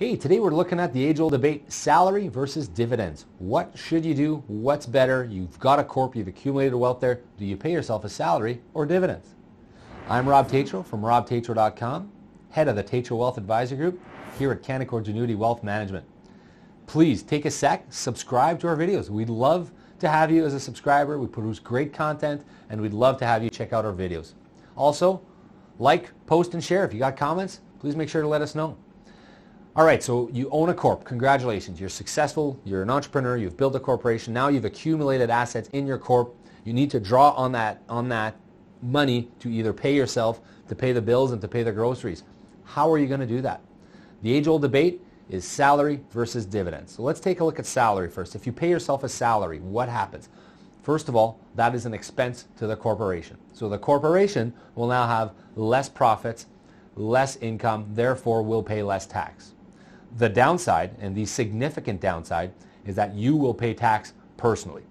Hey, today we're looking at the age-old debate, salary versus dividends. What should you do? What's better? You've got a corp, you've accumulated wealth there. Do you pay yourself a salary or dividends? I'm Rob Tatro from robtatro.com, head of the Tatro Wealth Advisor Group here at Canaccord Genuity Wealth Management. Please take a sec, subscribe to our videos. We'd love to have you as a subscriber. We produce great content and we'd love to have you check out our videos. Also, like, post, and share. If you got comments, please make sure to let us know. All right, so you own a corp. Congratulations. You're successful. You're an entrepreneur. You've built a corporation. Now you've accumulated assets in your corp. You need to draw on that, on that money to either pay yourself, to pay the bills, and to pay the groceries. How are you going to do that? The age-old debate is salary versus dividends. So let's take a look at salary first. If you pay yourself a salary, what happens? First of all, that is an expense to the corporation. So the corporation will now have less profits, less income, therefore will pay less tax. The downside, and the significant downside, is that you will pay tax personally.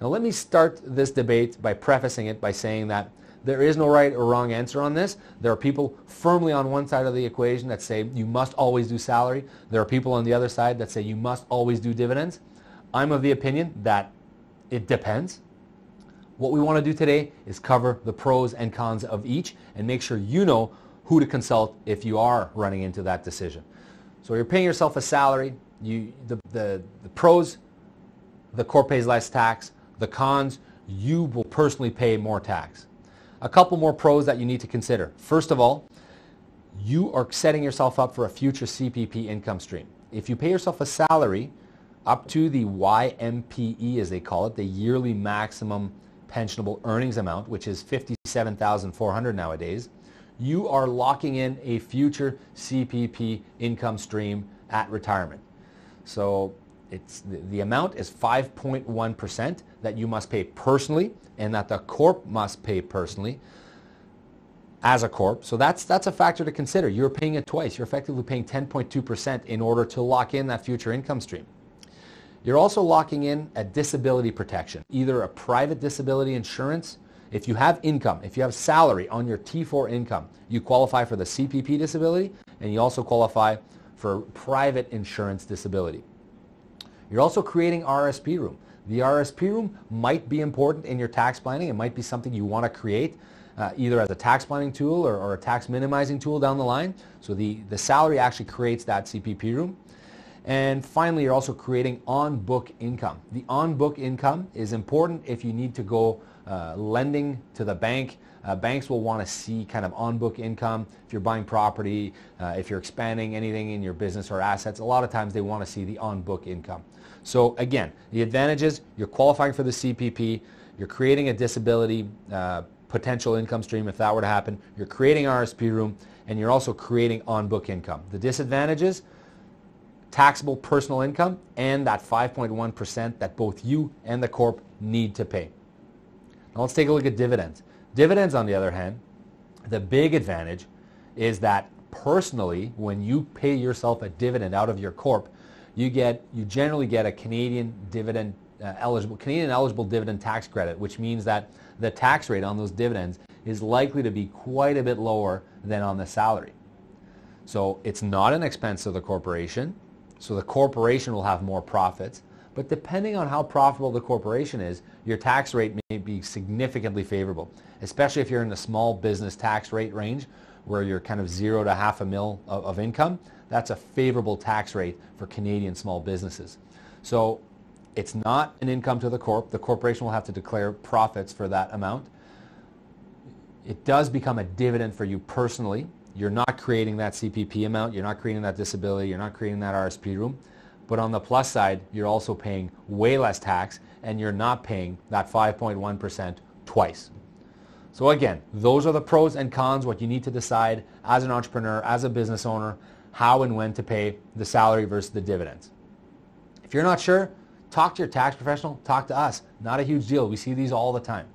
Now let me start this debate by prefacing it by saying that there is no right or wrong answer on this. There are people firmly on one side of the equation that say you must always do salary. There are people on the other side that say you must always do dividends. I'm of the opinion that it depends. What we want to do today is cover the pros and cons of each and make sure you know who to consult if you are running into that decision. So you're paying yourself a salary. You, the, the, the pros, the corp pays less tax. The cons, you will personally pay more tax. A couple more pros that you need to consider. First of all, you are setting yourself up for a future CPP income stream. If you pay yourself a salary up to the YMPE, as they call it, the yearly maximum pensionable earnings amount, which is 57400 nowadays, you are locking in a future CPP income stream at retirement. So it's the, the amount is 5.1% that you must pay personally and that the corp must pay personally as a corp. So that's that's a factor to consider. You're paying it twice. You're effectively paying 10.2% in order to lock in that future income stream. You're also locking in a disability protection, either a private disability insurance if you have income, if you have salary on your T4 income, you qualify for the CPP disability and you also qualify for private insurance disability. You're also creating RSP room. The RSP room might be important in your tax planning. It might be something you want to create uh, either as a tax planning tool or, or, a tax minimizing tool down the line. So the, the salary actually creates that CPP room. And finally, you're also creating on-book income. The on-book income is important if you need to go uh, lending to the bank. Uh, banks will want to see kind of on-book income. If you're buying property, uh, if you're expanding anything in your business or assets, a lot of times they want to see the on-book income. So again, the advantages, you're qualifying for the CPP, you're creating a disability uh, potential income stream if that were to happen, you're creating RSP room, and you're also creating on-book income. The disadvantages, taxable personal income and that 5.1% that both you and the corp need to pay. Now let's take a look at dividends. Dividends, on the other hand, the big advantage is that personally, when you pay yourself a dividend out of your corp, you get you generally get a Canadian dividend uh, eligible Canadian eligible dividend tax credit, which means that the tax rate on those dividends is likely to be quite a bit lower than on the salary. So it's not an expense of the corporation. So the corporation will have more profits but depending on how profitable the corporation is, your tax rate may be significantly favorable, especially if you're in the small business tax rate range where you're kind of zero to half a mil of, of income. That's a favorable tax rate for Canadian small businesses. So it's not an income to the corp. The corporation will have to declare profits for that amount. It does become a dividend for you personally. You're not creating that CPP amount. You're not creating that disability. You're not creating that RSP room. But on the plus side, you're also paying way less tax and you're not paying that 5.1% twice. So again, those are the pros and cons, what you need to decide as an entrepreneur, as a business owner, how and when to pay the salary versus the dividends. If you're not sure, talk to your tax professional, talk to us. Not a huge deal. We see these all the time.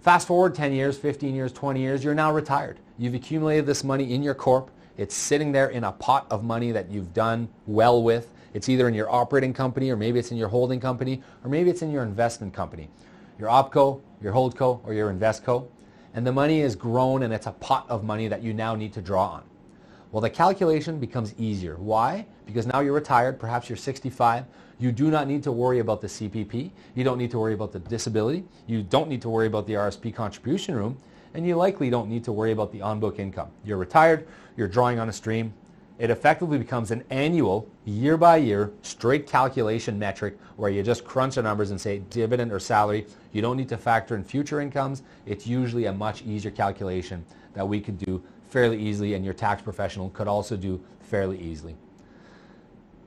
Fast forward 10 years, 15 years, 20 years, you're now retired. You've accumulated this money in your corp. It's sitting there in a pot of money that you've done well with. It's either in your operating company or maybe it's in your holding company or maybe it's in your investment company, your opco, your holdco, or your investco. And the money is grown and it's a pot of money that you now need to draw on. Well, the calculation becomes easier. Why? Because now you're retired, perhaps you're 65. You do not need to worry about the CPP. You don't need to worry about the disability. You don't need to worry about the RSP contribution room. And you likely don't need to worry about the on-book income. You're retired, you're drawing on a stream, it effectively becomes an annual, year-by-year, straight calculation metric where you just crunch the numbers and say dividend or salary. You don't need to factor in future incomes. It's usually a much easier calculation that we could do fairly easily and your tax professional could also do fairly easily.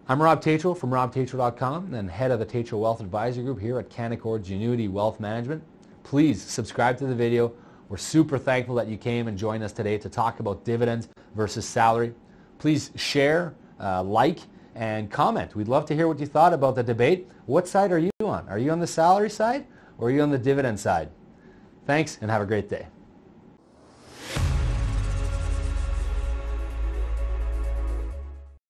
I'm Rob Tatro from robtatro.com and head of the Tatro Wealth Advisory Group here at Canaccord Genuity Wealth Management. Please subscribe to the video. We're super thankful that you came and joined us today to talk about dividends versus salary. Please share, uh, like, and comment. We'd love to hear what you thought about the debate. What side are you on? Are you on the salary side or are you on the dividend side? Thanks and have a great day.